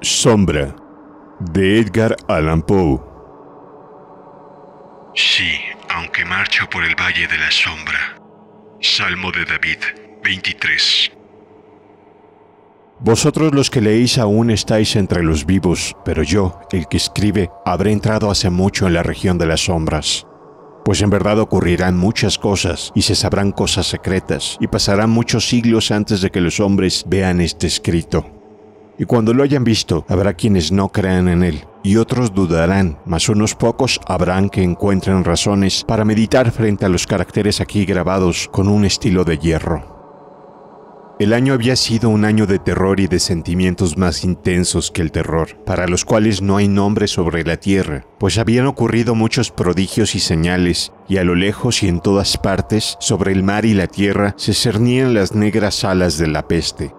Sombra de Edgar Allan Poe. Sí, aunque marcho por el valle de la sombra. Salmo de David 23. Vosotros los que leéis aún estáis entre los vivos, pero yo, el que escribe, habré entrado hace mucho en la región de las sombras. Pues en verdad ocurrirán muchas cosas y se sabrán cosas secretas, y pasarán muchos siglos antes de que los hombres vean este escrito y cuando lo hayan visto habrá quienes no crean en él y otros dudarán, mas unos pocos habrán que encuentren razones para meditar frente a los caracteres aquí grabados con un estilo de hierro. El año había sido un año de terror y de sentimientos más intensos que el terror, para los cuales no hay nombre sobre la tierra, pues habían ocurrido muchos prodigios y señales, y a lo lejos y en todas partes, sobre el mar y la tierra, se cernían las negras alas de la peste,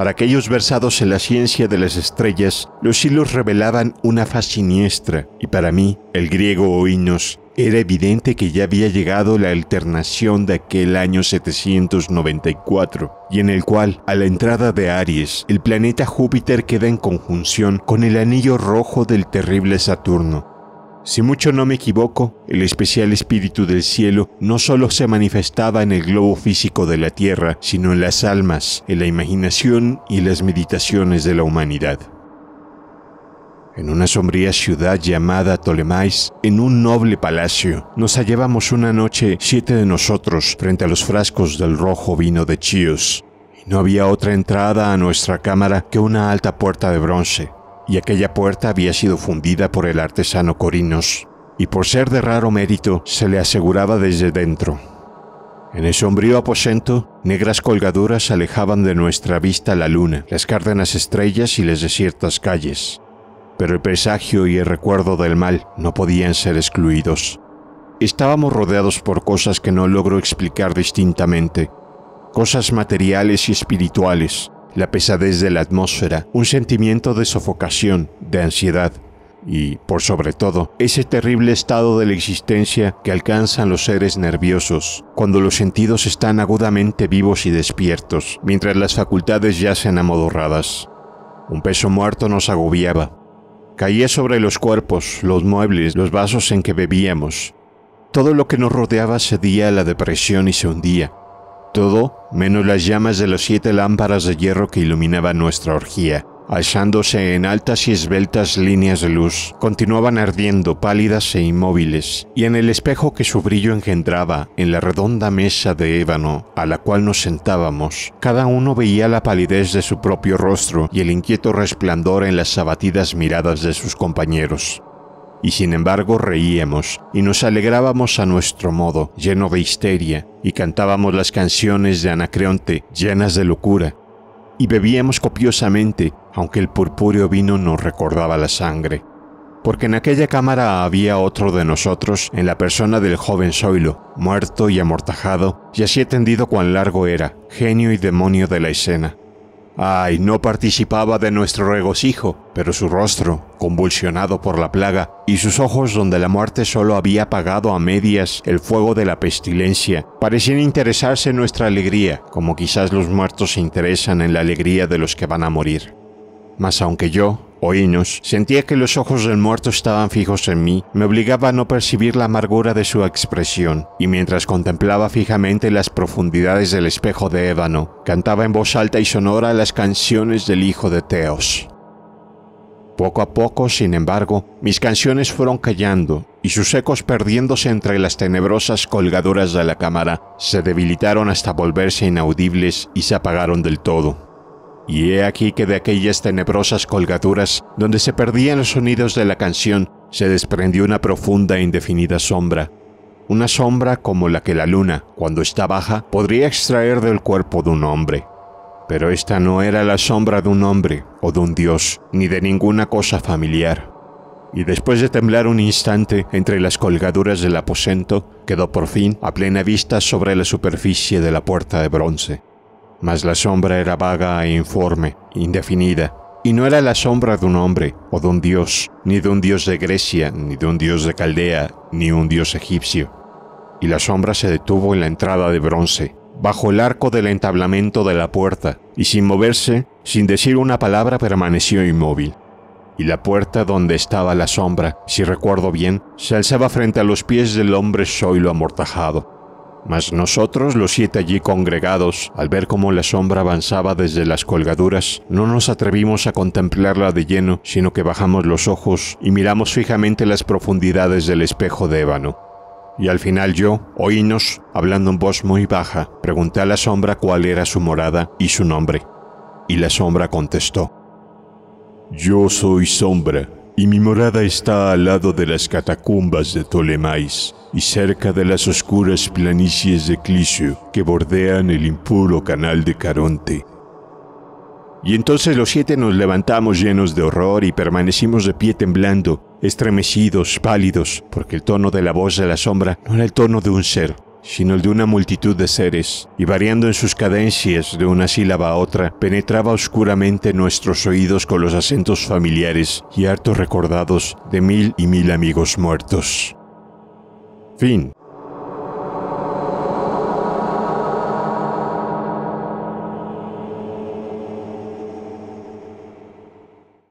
para aquellos versados en la ciencia de las estrellas, los hilos revelaban una faz siniestra, y para mí, el griego Oinos, era evidente que ya había llegado la alternación de aquel año 794, y en el cual, a la entrada de Aries, el planeta Júpiter queda en conjunción con el anillo rojo del terrible Saturno, si mucho no me equivoco, el especial espíritu del cielo no solo se manifestaba en el globo físico de la tierra, sino en las almas, en la imaginación y las meditaciones de la humanidad. En una sombría ciudad llamada Ptolemais, en un noble palacio, nos hallábamos una noche siete de nosotros frente a los frascos del rojo vino de Chios. Y no había otra entrada a nuestra cámara que una alta puerta de bronce, y aquella puerta había sido fundida por el artesano Corinos, y por ser de raro mérito se le aseguraba desde dentro. En el sombrío aposento, negras colgaduras alejaban de nuestra vista la luna, las cárdenas estrellas y las desiertas calles, pero el presagio y el recuerdo del mal no podían ser excluidos. Estábamos rodeados por cosas que no logro explicar distintamente, cosas materiales y espirituales, la pesadez de la atmósfera, un sentimiento de sofocación, de ansiedad y, por sobre todo, ese terrible estado de la existencia que alcanzan los seres nerviosos, cuando los sentidos están agudamente vivos y despiertos, mientras las facultades yacen amodorradas. Un peso muerto nos agobiaba. Caía sobre los cuerpos, los muebles, los vasos en que bebíamos. Todo lo que nos rodeaba cedía a la depresión y se hundía, todo menos las llamas de las siete lámparas de hierro que iluminaban nuestra orgía. Alzándose en altas y esbeltas líneas de luz, continuaban ardiendo pálidas e inmóviles, y en el espejo que su brillo engendraba, en la redonda mesa de ébano a la cual nos sentábamos, cada uno veía la palidez de su propio rostro y el inquieto resplandor en las abatidas miradas de sus compañeros y sin embargo reíamos y nos alegrábamos a nuestro modo, lleno de histeria, y cantábamos las canciones de Anacreonte, llenas de locura, y bebíamos copiosamente, aunque el purpúreo vino nos recordaba la sangre. Porque en aquella cámara había otro de nosotros, en la persona del joven Zoilo, muerto y amortajado, y así tendido cuán largo era, genio y demonio de la escena. Ay, no participaba de nuestro regocijo, pero su rostro, convulsionado por la plaga, y sus ojos donde la muerte solo había apagado a medias el fuego de la pestilencia, parecían interesarse en nuestra alegría, como quizás los muertos se interesan en la alegría de los que van a morir. Mas aunque yo, oínos. Sentía que los ojos del muerto estaban fijos en mí, me obligaba a no percibir la amargura de su expresión, y mientras contemplaba fijamente las profundidades del espejo de ébano, cantaba en voz alta y sonora las canciones del hijo de Teos. Poco a poco, sin embargo, mis canciones fueron callando y sus ecos perdiéndose entre las tenebrosas colgaduras de la cámara, se debilitaron hasta volverse inaudibles y se apagaron del todo. Y he aquí que de aquellas tenebrosas colgaduras, donde se perdían los sonidos de la canción, se desprendió una profunda e indefinida sombra, una sombra como la que la luna, cuando está baja, podría extraer del cuerpo de un hombre. Pero esta no era la sombra de un hombre, o de un dios, ni de ninguna cosa familiar. Y después de temblar un instante entre las colgaduras del aposento, quedó por fin a plena vista sobre la superficie de la puerta de bronce mas la sombra era vaga e informe, indefinida, y no era la sombra de un hombre o de un dios, ni de un dios de Grecia, ni de un dios de Caldea, ni un dios egipcio. Y la sombra se detuvo en la entrada de bronce, bajo el arco del entablamento de la puerta, y sin moverse, sin decir una palabra, permaneció inmóvil. Y la puerta donde estaba la sombra, si recuerdo bien, se alzaba frente a los pies del hombre soilo amortajado, mas nosotros, los siete allí congregados, al ver cómo la sombra avanzaba desde las colgaduras, no nos atrevimos a contemplarla de lleno, sino que bajamos los ojos y miramos fijamente las profundidades del espejo de ébano. Y al final yo, oínos, hablando en voz muy baja, pregunté a la sombra cuál era su morada y su nombre. Y la sombra contestó, Yo soy sombra y mi morada está al lado de las catacumbas de Ptolemais y cerca de las oscuras planicies de Clicio que bordean el impuro canal de Caronte. Y entonces los siete nos levantamos llenos de horror y permanecimos de pie temblando, estremecidos, pálidos, porque el tono de la voz de la sombra no era el tono de un ser, sino el de una multitud de seres, y variando en sus cadencias de una sílaba a otra, penetraba oscuramente nuestros oídos con los acentos familiares y hartos recordados de mil y mil amigos muertos. Fin.